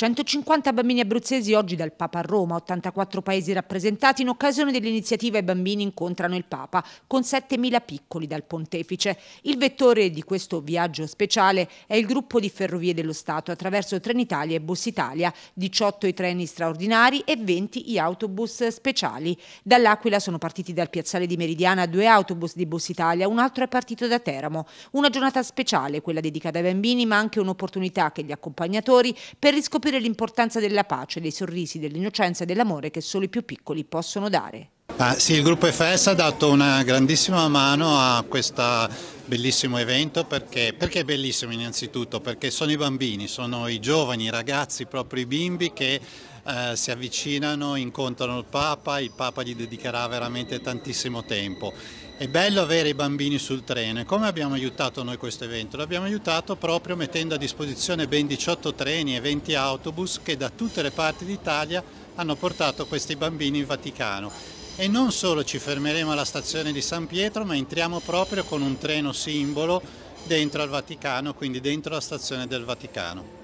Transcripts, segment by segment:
150 bambini abruzzesi oggi dal Papa a Roma, 84 paesi rappresentati. In occasione dell'iniziativa I bambini incontrano il Papa, con 7.000 piccoli dal pontefice. Il vettore di questo viaggio speciale è il gruppo di Ferrovie dello Stato attraverso Trenitalia e Bus Italia, 18 i treni straordinari e 20 gli autobus speciali. Dall'Aquila sono partiti dal piazzale di Meridiana due autobus di Bus Italia, un altro è partito da Teramo. Una giornata speciale, quella dedicata ai bambini, ma anche un'opportunità che gli accompagnatori per riscoprire l'importanza della pace, dei sorrisi, dell'innocenza e dell'amore che solo i più piccoli possono dare. Ah, sì, il gruppo FS ha dato una grandissima mano a questo bellissimo evento perché, perché è bellissimo innanzitutto, perché sono i bambini, sono i giovani, i ragazzi, proprio i bimbi che eh, si avvicinano, incontrano il Papa, il Papa gli dedicherà veramente tantissimo tempo. È bello avere i bambini sul treno e come abbiamo aiutato noi questo evento? L'abbiamo aiutato proprio mettendo a disposizione ben 18 treni e 20 autobus che da tutte le parti d'Italia hanno portato questi bambini in Vaticano e non solo ci fermeremo alla stazione di San Pietro ma entriamo proprio con un treno simbolo dentro al Vaticano, quindi dentro la stazione del Vaticano.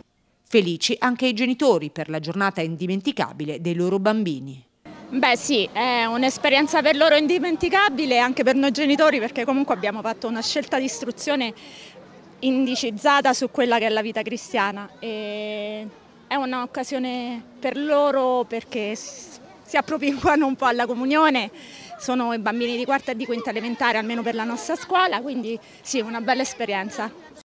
Felici anche i genitori per la giornata indimenticabile dei loro bambini. Beh sì, è un'esperienza per loro indimenticabile anche per noi genitori perché comunque abbiamo fatto una scelta di istruzione indicizzata su quella che è la vita cristiana e è un'occasione per loro perché si appropinquano un po' alla comunione, sono i bambini di quarta e di quinta elementare almeno per la nostra scuola, quindi sì, una bella esperienza.